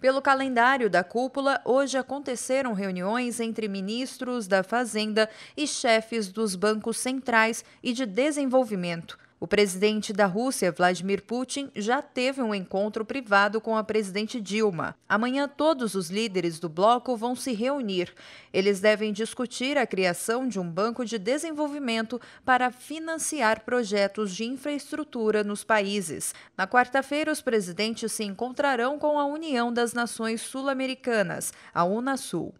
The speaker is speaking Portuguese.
Pelo calendário da cúpula, hoje aconteceram reuniões entre ministros da Fazenda e chefes dos bancos centrais e de desenvolvimento. O presidente da Rússia, Vladimir Putin, já teve um encontro privado com a presidente Dilma. Amanhã, todos os líderes do bloco vão se reunir. Eles devem discutir a criação de um banco de desenvolvimento para financiar projetos de infraestrutura nos países. Na quarta-feira, os presidentes se encontrarão com a União das Nações Sul-Americanas, a Unasul.